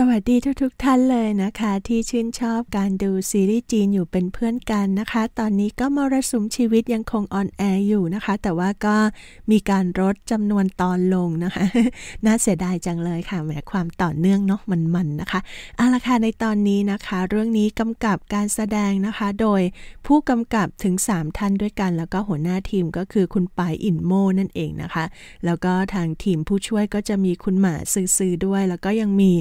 สวัสดีทุกๆทท่านเลยนะคะ ที่ชื่นชอบการดูซีรีส์จีนอยู่เป็นเพื่อนกันนะคะ ตอนนี้ก็มรสุมชีวิตยังคงออนแอร์อยู่นะคะแต่ว่าก็มีการลดจำนวนตอนลงนะคะน่าเสียดายจังเลยค่ะแหมความต่อเนื่องเนาะมันๆนนะคะเอาละค่ะในตอนนี้นะคะเรื่องนี้กำกับการแสดงนะคะโดยผู้กำกับถึง 3 ท่านด้วยกัน แล้วก็หัวหน้าทีมก็คือคุณปายอินโมนั่นเองนะคะ แล้วก็ทางทีมผู้ช่วยก็จะมีคุณหมาซื่อๆด้วย แล้วก็ยังมี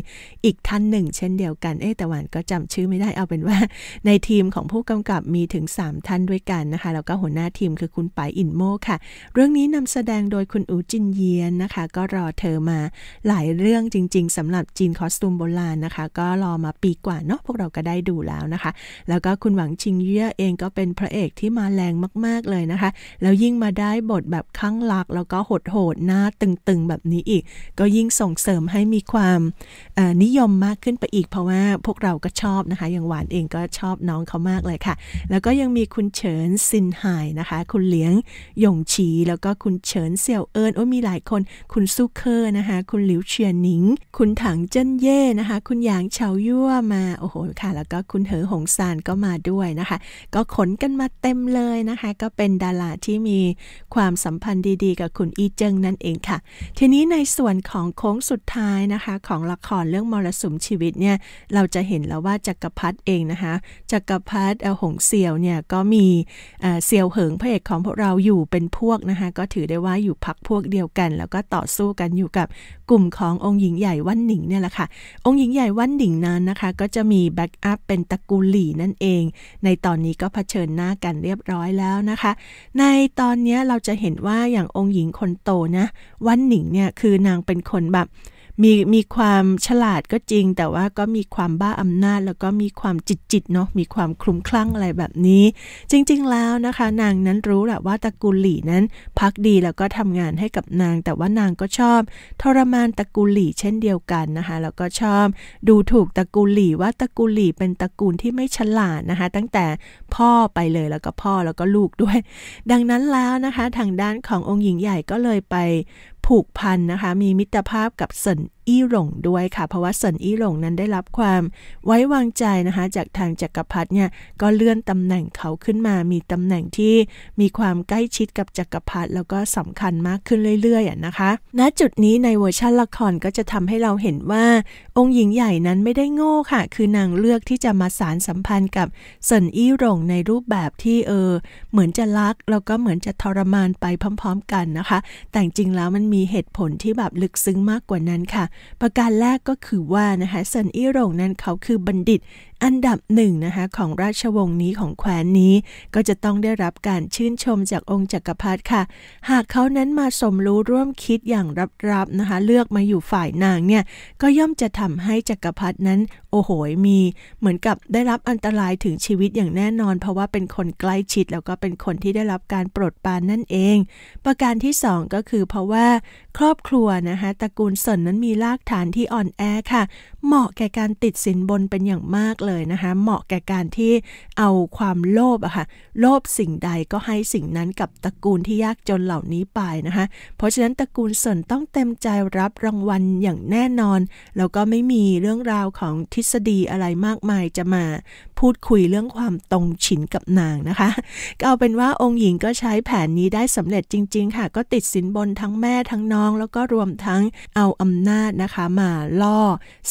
อีกท่านหนึ่งเช่นเดียวกัน เอ๊แต่วานก็จำชื่อไม่ได้ เอาเป็นว่าในทีมของผู้กำกับมีถึง 3 ท่านด้วยกันนะคะ แล้วก็หัวหน้าทีมคือคุณไปอินโมค่ะ เรื่องนี้นำแสดงโดยคุณอูจินเยียนนะคะ ก็รอเธอมาหลายเรื่องจริง ๆ สำหรับจีนคอสตูมโบราณนะคะก็รอมาปีกว่าเนาะพวกเราก็ได้ดูแล้วนะคะ แล้วก็คุณหวังชิงเย่เองก็เป็นพระเอกที่มาแรงมากๆเลยนะคะ แล้วยิ่งมาได้บทแบบข้างหลัก แล้วก็โหดๆหหน้าตึงๆแบบนี้อีก ก็ยิ่งส่งเสริมให้มีความนิยยมมากขึ้นไปอีกเพราะว่าพวกเราก็ชอบนะคะ อย่างหวานเองก็ชอบน้องเขามากเลยค่ะ แล้วก็ยังมีคุณเฉินซินไฮนะคะ คุณเลี้ยงหยงชี แล้วก็คุณเฉินเสี่ยวเอิญโอ้ มีหลายคน คุณซูเคอร์นะคะ คุณหลิวเฉียนหนิง คุณถังเจิ้นเย่ นะคะ คุณหยางเฉายั่วมา โอ้โหค่ะ แล้วก็คุณเหอหงซานก็มาด้วยนะคะ ก็ขนกันมาเต็มเลยนะคะ ก็เป็นดาราที่มีความสัมพันธ์ดีๆ กับคุณอีเจิงนั่นเองค่ะ ทีนี้ในส่วนของโค้งสุดท้ายนะคะของละครเรื่องรสุมชีวิตเนี่ยเราจะเห็นแล้วว่าจักกรพรรดิเองนะคะ จักกรพรรดิหงเซียวเนี่ยก็มีเซียวเหิงพระเอกของพวกเราอยู่เป็นพวกนะคะ ก็ถือได้ว่าอยู่พักพวกเดียวกัน แล้วก็ต่อสู้กันอยู่กับกลุ่มขององค์หญิงใหญ่วันหนิงเนี่ยแหละค่ะองค์หญิงใหญ่วันหนิงนั้นนะคะ ก็จะมีแบ็กอัพเป็นตระกูลหลี่นั่นเอง ในตอนนี้ก็เผชิญหน้ากันเรียบร้อยแล้วนะคะ ในตอนนี้เราจะเห็นว่าอย่างองค์หญิงคนโตนะวันหนิงเนี่ยคือนางเป็นคนแบบมี มีความฉลาดก็จริง แต่ว่าก็มีความบ้า อำนาจ แล้วก็มีความจิตจิตเนาะมีความคลุมคลั่ง อะไรแบบนี้ จริง ๆ แล้วนะคะ นางนั้นรู้แหละว่าตระกูลหลี่นั้นพักดีแล้วก็ทำงานให้กับนาง แต่ว่านางก็ชอบทรมานตระกูลหลี่เช่นเดียวกันนะคะแล้วก็ชอบ ดูถูกตระกูลหลี่ ว่าตระกูลหลี่เป็นตระกูลที่ไม่ฉลาดนะคะตั้งแต่พ่อไปเลยแล้วก็พ่อแล้วก็ลูกด้วย ดังนั้นแล้วนะคะ ทางด้านขององค์หญิงใหญ่ก็เลยไปผูกพันนะคะ มีมิตรภาพกับเซินอี้หลงด้วยค่ะ เพราะว่าเซินอี้หลงนั้นได้รับความ ไว้วางใจนะคะ จากทางจักรพรรดิเนี่ยก็เลื่อนตำแหน่งเขาขึ้นมา มีตำแหน่งที่ มีความใกล้ชิดกับจักรพรรดิแล้วก็สำคัญมากขึ้นเรื่อยๆนะคะ ณ จุดนี้ในเวอร์ชันละครก็จะทำให้เราเห็นว่าองค์หญิงใหญ่นั้นไม่ได้โง่ค่ะ คือนางเลือกที่จะมาสารสัมพันธ์กับเซินอี้หลงในรูปแบบที่เออ เหมือนจะรักแล้วก็เหมือนจะทรมานไปพร้อมๆ กันนะคะ แต่จริงแล้วมันมีเหตุผลที่แบบลึกซึ้งมากกว่านั้นค่ะประการแรกก็คือว่านะคะเซินอี้หลงนั้นเขาคือบัณฑิตอันดับหนึ่งนะคะของราชวงศ์นี้ของแคว้นนี้ก็จะต้องได้รับการชื่นชมจากองค์จักรพรรดิค่ะ หากเขานั้นมาสมรู้ร่วมคิดอย่างรับๆนะคะเลือกมาอยู่ฝ่ายนางเนี่ยก็ย่อมจะทำให้จักรพรรดินั้น โอ้โหมี เหมือนกับได้รับอันตรายถึงชีวิตอย่างแน่นอน เพราะว่าเป็นคนใกล้ชิดแล้วก็เป็นคนที่ได้รับการโปรดปานนั่นเอง ประการที่2ก็คือเพราะว่าครอบครัวนะคะตระกูลสนนั้นมีรากฐานที่อ่อนแอค่ะเหมาะแก่การติดสินบนเป็นอย่างมากเลยเยนะคะเหมาะแก่การที่เอาความโลภอะค่ะ โลภสิ่งใดก็ให้สิ่งนั้นกับตระกูลที่ยากจนเหล่านี้ไปนะคะ เพราะฉะนั้นตระกูลสนต้องเต็มใจรับรางวัลอย่างแน่นอน แล้วก็ไม่มีเรื่องราวของทฤษฎีอะไรมากมายจะมาพูดคุยเรื่องความตรงฉินกับนางนะคะก็เอาเป็นว่าองค์หญิงก็ใช้แผนนี้ได้สำเร็จจริง ๆ ค่ะ ก็ติดสินบนทั้งแม่ทั้งน้อง แล้วก็รวมทั้งเอาอำนาจนะคะ มาล่อ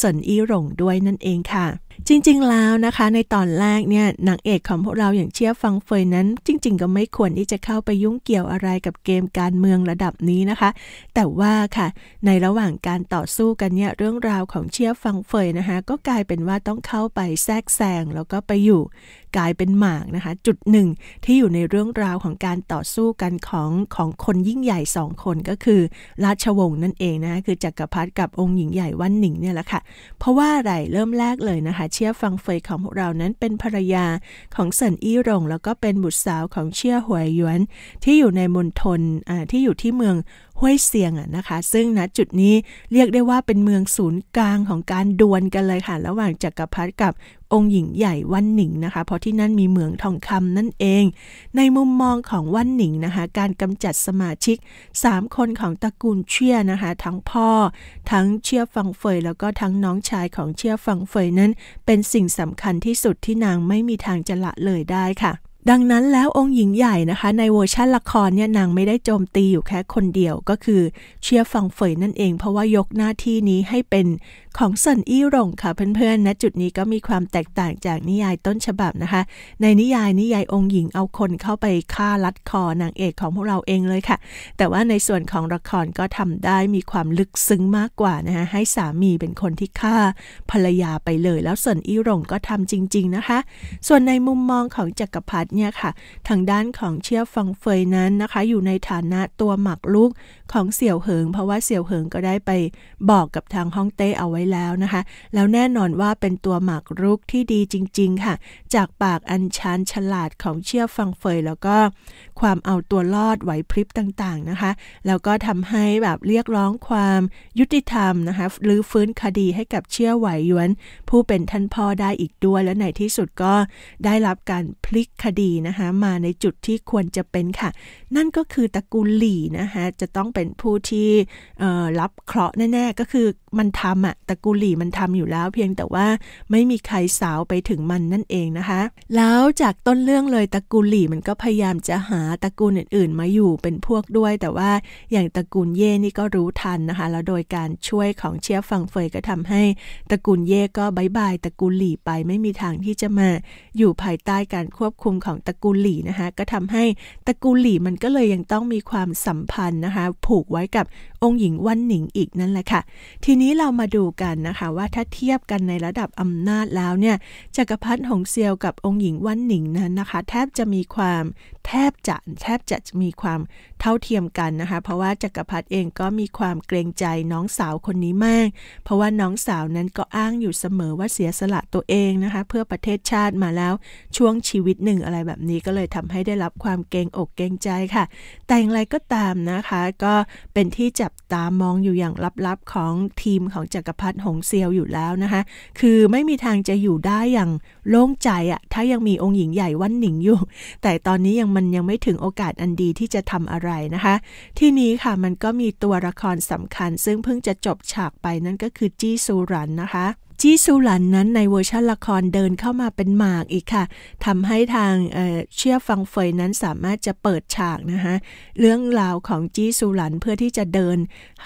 สนอีหลงด้วยนั่นเองค่ะจริง ๆ แล้วนะคะ ในตอนแรกเนี่ยนางเอกของพวกเราอย่างเชียฟังเฟยนั้น จริง ๆ ก็ไม่ควรที่จะเข้าไปยุ่งเกี่ยวอะไรกับเกมการเมืองระดับนี้นะคะ แต่ว่าค่ะ ในระหว่างการต่อสู้กันเนี่ยเรื่องราวของเชียฟังเฟยนะคะก็กลายเป็นว่าต้องเข้าไปแทรกแซงแล้วก็ไปอยู่กลายเป็นหมากนะคะจุดหนึ่งที่อยู่ในเรื่องราวของการต่อสู้กันของของคนยิ่งใหญ่สองคนก็คือราชวงศ์นั่นเองนะคะคือจักรพรรดิกับองค์หญิงใหญ่วันหนิงเนี่ยแหละค่ะเพราะว่าอะไรเริ่มแรกเลยนะคะเชี่ยฟังเฟยของพวกเรานั้นเป็นภรรยา ของเซินอี้หลงแล้วก็เป็นบุตรสาวของเชี่ยหวยหยวนที่อยู่ในมณฑลที่อยู่ที่เมืองห้วยเสียงอ่ะนะคะซึ่งณจุดนี้เรียกได้ว่าเป็นเมืองศูนย์กลางของการดวลกันเลยค่ะระหว่างจักรพรรดิกับองค์หญิงใหญ่วันหนิงนะคะ เพราะที่นั่นมีเหมืองทองคำนั่นเอง ในมุมมองของวันหนิงนะคะการกำจัดสมาชิก 3 คนของตระกูลเชี่ยนะคะทั้งพ่อทั้งเชี่ยฟังเฟยแล้วก็ทั้งน้องชายของเชี่ยฟังเฟยนั้น เป็นสิ่งสำคัญที่สุดที่นางไม่มีทางจะละเลยได้ค่ะดังนั้นแล้วองค์หญิงใหญ่นะคะในเวอร์ชันละครเนี่ยนางไม่ได้โจมตีอยู่แค่คนเดียวก็คือเชียร์ฟังเฟยนั่นเอง เพราะว่ายกหน้าที่นี้ให้เป็นของสันอี้หลงค่ะเพื่อนๆนะจุดนี้ก็มีความแตกต่างจากนิยายต้นฉบับนะคะ ในนิยายนิยายองค์หญิงเอาคนเข้าไปฆ่าลัดคอนางเอกของพวกเราเองเลยค่ะ แต่ว่าในส่วนของละครก็ทำได้มีความลึกซึ้งมากกว่านะคะให้สามีเป็นคนที่ฆ่าภรรยาไปเลย แล้วสันอี้หลงก็ทำจริง ๆนะคะ ส่วนในมุมมองของจักรพรรดิเนี่ยค่ะทางด้านของเชี่ยฟังเฟยนั้นนะคะอยู่ในฐานะตัวหมักลูกของเสี่ยวเหิง เพราะว่าเสี่ยวเหิงก็ได้ไปบอกกับทางฮ่องเต้เอาไว้แล้วนะคะ แล้วแน่นอนว่าเป็นตัวหมักลูกที่ดีจริงๆค่ะจากปากอันชานฉลาดของเชี่ยฟังเฟย แล้วก็ ความเอาตัวรอดไหวพริบต่างๆนะคะแล้วก็ทำให้แบบเรียกร้องความยุติธรรมนะคะหรือฟื้นคดีให้กับเชี่ยวไหวยวนผู้เป็นท่านพ่อได้อีกด้วยและในที่สุดก็ได้รับการพลิกคดีีนะคะมาในจุดที่ควรจะเป็นค่ะ นั่นก็คือตระกูลหลี่นะคะจะต้องเป็นผู้ที่รับเคราะห์แน่ๆ ก็คือมันทำอะตระกูลหลี่มันทำอยู่แล้ว เพียงแต่ว่าไม่มีใครสาวไปถึงมันนั่นเองนะคะ แล้วจากต้นเรื่องเลยตระกูลหลี่มันก็พยายามจะหาตระกูลอื่นๆ มาอยู่เป็นพวกด้วย แต่ว่าอย่างตระกูลเย่นี่ก็รู้ทันนะคะแล้วโดยการช่วยของเชียฟังเฟยก็ทำให้ตระกูลเย่ก็บายบายตระกูลหลี่ไปไม่มีทางที่จะมาอยู่ภายใต้การควบคุมของของตระกูลหลี่นะคะก็ทำให้ ตระกูลหลี่มันก็เลยยังต้องมีความสัมพันธ์นะคะผูกไว้กับองค์หญิงวันหนิงอีกนั่นแหละค่ะทีนี้เรามาดูกันนะคะ ว่าถ้าเทียบกันในระดับอำนาจแล้วเนี่ยจักรพรรดิหงเซียวกับองค์หญิงวันหนิงนั้นนะคะ แทบจะมีความแทบจะแทบจะมีความเท่าเทียมกันนะคะ เพราะว่าจักรพรรดิเองก็มีความเกรงใจน้องสาวคนนี้มาก เพราะว่าน้องสาวนั้นก็อ้างอยู่เสมอว่าเสียสละตัวเองนะคะเพื่อประเทศชาติมาแล้วช่วงชีวิตหนึ่งอะไรแบบนี้ก็เลยทำให้ได้รับความเกงอกเกงใจค่ะ แต่อย่างไรก็ตามนะคะ ก็เป็นที่จับตามองอยู่อย่างลับ ๆ ของทีมของจักรพรรดิหงเซียวอยู่แล้วนะคะ คือไม่มีทางจะอยู่ได้อย่างโล่งใจอะถ้ายังมีองค์หญิงใหญ่วันหนิงอยู่ แต่ตอนนี้ยังมันยังไม่ถึงโอกาสอันดีที่จะทำอะไรนะคะ ที่นี้ค่ะมันก็มีตัวละครสำคัญ ซึ่งเพิ่งจะจบฉากไปนั่นก็คือจี้ซูรันนะคะจี้ซูหลันนั้นในเวอร์ชันละครเดินเข้ามาเป็นหมากอีกค่ะทำให้ทางเชี่ยฟังเฟยนั้นสามารถจะเปิดฉากนะคะเรื่องราวของจี้ซูหลันเพื่อที่จะเดิน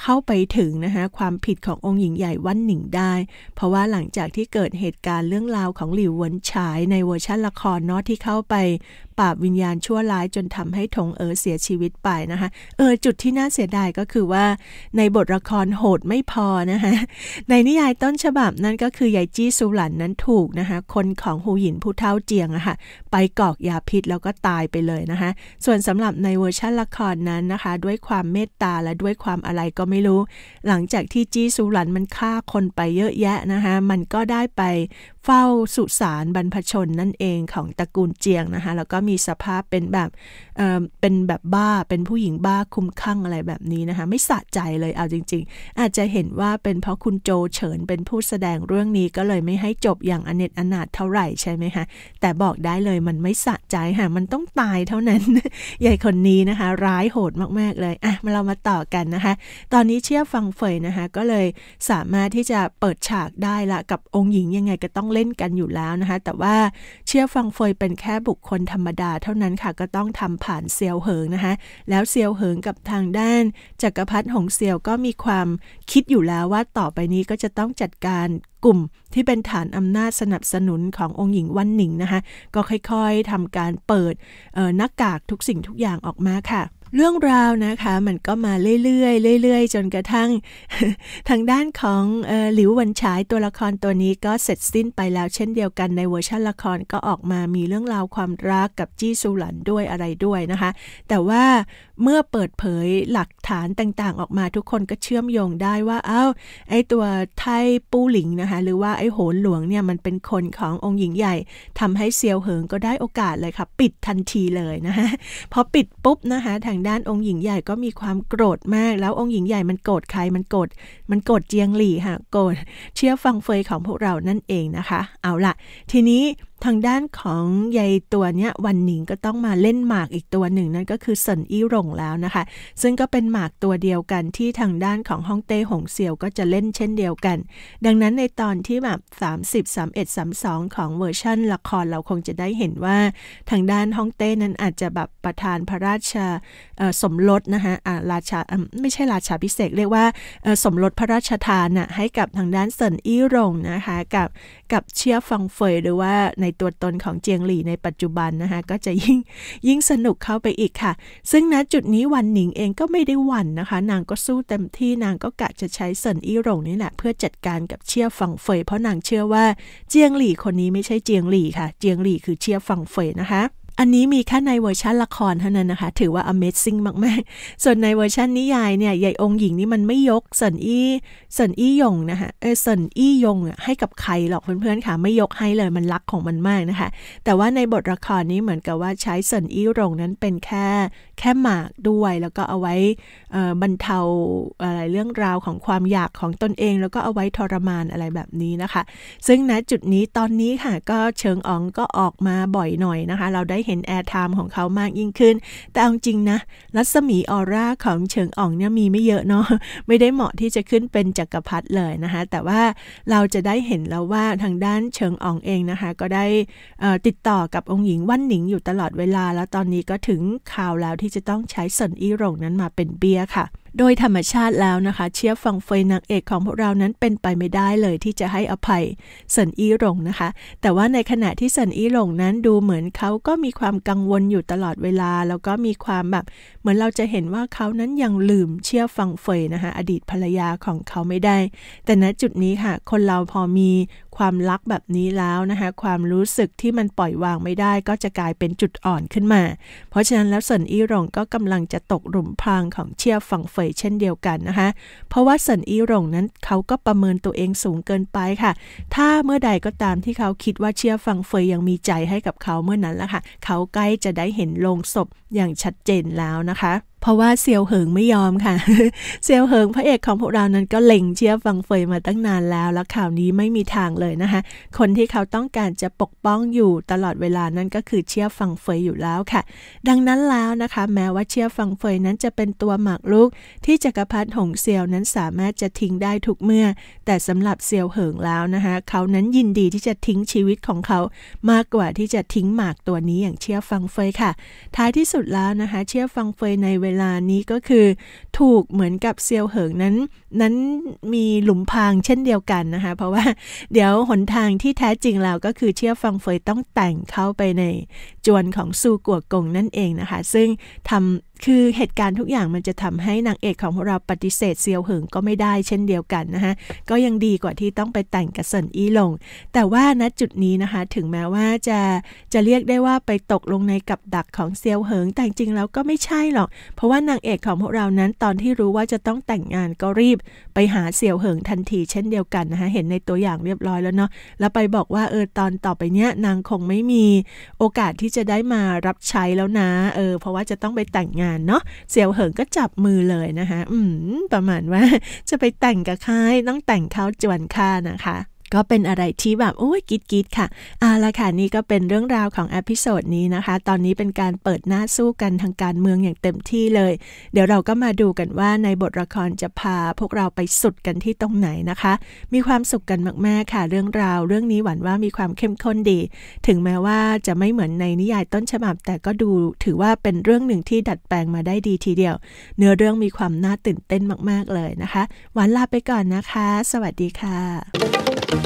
เข้าไปถึงนะคะความผิดขององค์หญิงใหญ่วันหนิงได้ เพราะว่าหลังจากที่เกิดเหตุการณ์เรื่องราวของหลิวเวินฉาย ในเวอร์ชันละครเนาะที่เข้าไปปราบวิญญาณชั่วร้ายจนทำให้ทงเอ๋อเสียชีวิตไปนะคะเออจุดที่น่าเสียดายก็คือว่าในบทละครโหดไม่พอนะคะในนิยายต้นฉบับนั้นก็ก็คือยายจี้สุหลันนั้นถูกนะคะคนของหูหยินผู้เท่าเจียงอะค่ะไปกอกยาพิษแล้วก็ตายไปเลยนะคะส่วนสำหรับในเวอร์ชันละครนั้นนะคะด้วยความเมตตาและด้วยความอะไรก็ไม่รู้ หลังจากที่จี้สุหลันมันฆ่าคนไปเยอะแยะนะคะมันก็ได้ไปเฝ้าสุสานบรรพชนนั่นเองของตระกูลเจียงนะคะแล้วก็มีสภาพเป็นแบบเเป็นแบบบ้าเป็นผู้หญิงบ้าคุ้มคลั่งอะไรแบบนี้นะคะไม่สะใจเลยเอาจริงๆ อาจจะเห็นว่าเป็นเพราะคุณโจเฉินเป็นผู้แสดงเรื่องรื่องนี้ก็เลยไม่ให้จบอย่างอเนจอนาถเท่าไหร่ใช่ไหมคะแต่บอกได้เลยมันไม่สะใจค่ะมันต้องตายเท่านั้นยายคนนี้นะคะ ร้ายโหดมากๆเลยอ่ะมาเรามาต่อกันนะคะ ตอนนี้เชี่ยฟังเฟยนะคะ ก็เลยสามารถที่จะเปิดฉากได้ละกับองค์หญิงยังไงก็ต้องเล่นกันอยู่แล้วนะคะ แต่ว่าเชี่ยฟังเฟยเป็นแค่บุคคลธรรมดาเท่านั้นค่ะ ก็ต้องทำผ่านเซียวเหิงนะคะ แล้วเซียวเหิงกับทางด้านจักรพรรดิหงเซียวก็มีความคิดอยู่แล้วว่าต่อไปนี้ก็จะต้องจัดการกลุ่มที่เป็นฐานอำนาจสนับสนุนขององค์หญิงวันหนิงนะคะ ก็ค่อยๆทำการเปิดหน้ากากทุกสิ่งทุกอย่างออกมาค่ะ เรื่องราวนะคะมันก็มาเรื่อยๆเรื่อยๆ จนกระทั่ง ทางด้านของหลิววันฉายตัวละครตัวนี้ก็เสร็จสิ้นไปแล้วเช่นเดียวกันในเวอร์ชันละครก็ออกมามีเรื่องราวความรักกับ จี้ซูหลันด้วยอะไรด้วยนะคะ แต่ว่าเมื่อเปิดเผยหลักฐานต่าง ๆออกมาทุกคนก็เชื่อมโยงได้ว่าอ้าวไอ้ตัวไทยปูหลิงนะคะ หรือว่าไอ้โหนหลวงเนี่ยมันเป็นคนขององค์หญิงใหญ่ ทำให้เซียวเหิงก็ได้โอกาสเลยค่ะปิดทันทีเลยนะคะพอปิดปุ๊บนะคะทางด้านองค์หญิงใหญ่ก็มีความโกรธมากแล้วองค์หญิงใหญ่มันโกรธใครมันโกรธมันโกรธเจียงหลี่ค่ะโกรธเชื่อฟังเฟยของพวกเรานั่นเองนะคะ เอาละทีนี้ทางด้านของใยตัวเนี้ยวันหนิงก็ต้องมาเล่นหมากอีกตัวหนึ่งนั่นก็คือเซินอี้หลงแล้วนะคะซึ่งก็เป็นหมากตัวเดียวกันที่ทางด้านของฮ่องเต้หงเซียวก็จะเล่นเช่นเดียวกัน ดังนั้นในตอนที่แบบ30 31 32ของเวอร์ชั่นละครเราคงจะได้เห็นว่าทางด้านฮ่องเต้นั้นอาจจะแบบประธานพระราชาสมรสนะคะะราชาไม่ใช่ราชาพิเศษเรียกว่าสมรสพระราชทานนะให้กับทางด้านเซินอี้หลงนะคะกับกับเชียฟังเฟยหรือว่าในตัวตนของเจียงหลี่ในปัจจุบันนะคะ ก็จะยิ่งยิ่งสนุกเข้าไปอีกค่ะ ซึ่งณจุดนี้วันหนิงเองก็ไม่ได้หวั่นนะคะ นางก็สู้เต็มที่นางก็กะจะใช้เซินอี้หลงนี่แหละเพื่อจัดการกับเชี่ยฟังเฟย เพราะนางเชื่อว่าเจียงหลี่คนนี้ไม่ใช่เจียงหลี่ค่ะ เจียงหลี่คือเชี่ยฟังเฟยนะคะอันนี้มีแค่ในเวอร์ชันละครเท่านั้นนะคะถือว่า Amazing มาก ๆ ส่วนในเวอร์ชันนิยายเนี่ยใหญ่องค์หญิงนี่มันไม่ยกส่วนอี้ส่วนอี้ยงนะคะเออส่วนอี้ยงให้กับใครหรอกเพื่อนๆค่ะไม่ยกให้เลยมันรักของมันมากนะคะแต่ว่าในบทละครนี้เหมือนกับว่าใช้ส่วนอี้รงนั้นเป็นแค่แค่หมากด้วยแล้วก็เอาไว้บรรเทาอะไรเรื่องราวของความอยากของตนเองแล้วก็เอาไว้ทรมานอะไรแบบนี้นะคะ ซึ่งณจุดนี้ตอนนี้ค่ะก็เชิงอ๋องก็ออกมาบ่อยหน่อยนะคะเราได้เห็นแอร์ไทม์ของเขามากยิ่งขึ้นแต่เอาจริงนะรัศมีออร่าของเชิงอ๋องเนี่ยมีไม่เยอะเนาะไม่ได้เหมาะที่จะขึ้นเป็นจักรพรรดิเลยนะคะแต่ว่าเราจะได้เห็นแล้วว่าทางด้านเชิงอ๋องเองนะคะก็ได้ติดต่อกับองค์หญิงวันหนิงอยู่ตลอดเวลา แล้วตอนนี้ก็ถึงข่าวแล้วที่ที่จะต้องใช้สันอีหลงนั้นมาเป็นเบี้ยค่ะ โดยธรรมชาติแล้วนะคะ เชียฟังเฟยนางเอกของพวกเรานั้นเป็นไปไม่ได้เลยที่จะให้อภัยสันอีหลงนะคะ แต่ว่าในขณะที่สันอีหลงนั้นดูเหมือนเขาก็มีความกังวลอยู่ตลอดเวลา แล้วก็มีความแบบ เหมือนเราจะเห็นว่าเขานั้นยังลืมเชียฟังเฟยนะคะอดีตภรรยาของเขาไม่ได้ แต่ณจุดนี้ค่ะ คนเราพอมีความรักแบบนี้แล้วนะคะความรู้สึกที่มันปล่อยวางไม่ได้ก็จะกลายเป็นจุดอ่อนขึ้นมา เพราะฉะนั้นแล้วเซินอี้หลงก็กำลังจะตกหลุมพรางของเชียฝังเฟยเช่นเดียวกันนะคะเพราะว่าเซินอี้หลงนั้นเขาก็ประเมินตัวเองสูงเกินไปค่ะ ถ้าเมื่อใดก็ตามที่เขาคิดว่าเชียฝังเฟยยังมีใจให้กับเขาเมื่อนั้นละค่ะเขาใกล้จะได้เห็นโลงศพอย่างชัดเจนแล้วนะคะ เพราะว่าเซียวเหิงไม่ยอมค่ะ เซียวเหิงพระเอกของพวกเรานั้นก็เล็งเชียฟังเฟยมาตั้งนาน แล้ว แล้วข่าวนี้ไม่มีทางเลยนะคะ คนที่เขาต้องการจะปกป้องอยู่ตลอดเวลานั้นก็คือเชียฟังเฟยอยู่แล้วค่ะ ดังนั้นแล้วนะคะ แม้ว่าเชียฟังเฟยนั้นจะเป็นตัวหมากลุกที่จักรพรรดิหงเซียวนั้นสามารถจะทิ้งได้ทุกเมื่อ แต่สำหรับเซียวเหิงแล้วนะคะเขานั้นยินดีที่จะทิ้งชีวิตของเขา มากกว่าที่จะทิ้งหมากตัวนี้อย่างเชียฟังเฟยค่ะ ท้ายที่สุดสุดแล้วนะคะเชียฟังเฟยในเวลานี้ก็คือถูกเหมือนกับเซียวเหิงนั้นนั้นมีหลุมพางเช่นเดียวกันนะคะ เพราะว่าเดี๋ยวหนทางที่แท้จริงแล้วก็คือเชียฟังเฟยต้องแต่งเข้าไปในจวนของซูกัวกงนั่นเองนะคะ ซึ่งทำคือเหตุการณ์ทุกอย่างมันจะทำให้นางเอกของเราปฏิเสธเซียวเหิงก็ไม่ได้เช่นเดียวกันนะคะก็ยังดีกว่าที่ต้องไปแต่งกับเซินอี้หลง แต่ว่าณจุดนี้นะคะถึงแม้ว่าจะจะเรียกได้ว่าไปตกลงในกับดักของเซียวเหิงแต่จริงแล้วก็ไม่ใช่หรอก เพราะว่านางเอกของพวกเรานั้นตอนที่รู้ว่าจะต้องแต่งงานก็รีบไปหาเซียวเหิงทันทีเช่นเดียวกันนะคะเห็นในตัวอย่างเรียบร้อยแล้วเนาะแล้วไปบอกว่าเออตอนต่อไปเนี้ยนางคงไม่มีโอกาสที่จะได้มารับใช้แล้วนะเออเพราะว่าจะต้องไปแต่งงานานเนาะเสียวเหิงก็จับมือเลยนะคะ อืม ประมาณว่าจะไปแต่งกับใครต้องแต่งเขาจวนค่านะคะก็เป็นอะไรที่แบบโอ้ยกิดกิดค่ะเอาละค่ะนี่ก็เป็นเรื่องราวของอพิโซดนี้นะคะตอนนี้เป็นการเปิดหน้าสู้กันทางการเมืองอย่างเต็มที่เลย เดี๋ยวเราก็มาดูกันว่าในบทละครจะพาพวกเราไปสุดกันที่ตรงไหนนะคะ มีความสุขกันมากๆค่ะ เรื่องราวเรื่องนี้หวันว่ามีความเข้มข้นดี ถึงแม้ว่าจะไม่เหมือนในนิยายต้นฉบับ แต่ก็ดูถือว่าเป็นเรื่องหนึ่งที่ดัดแปลงมาได้ดีทีเดียวเนื้อเรื่องมีความน่าตื่นเต้นมากๆเลยนะคะหวันลาไปก่อนนะคะ สวัสดีค่ะ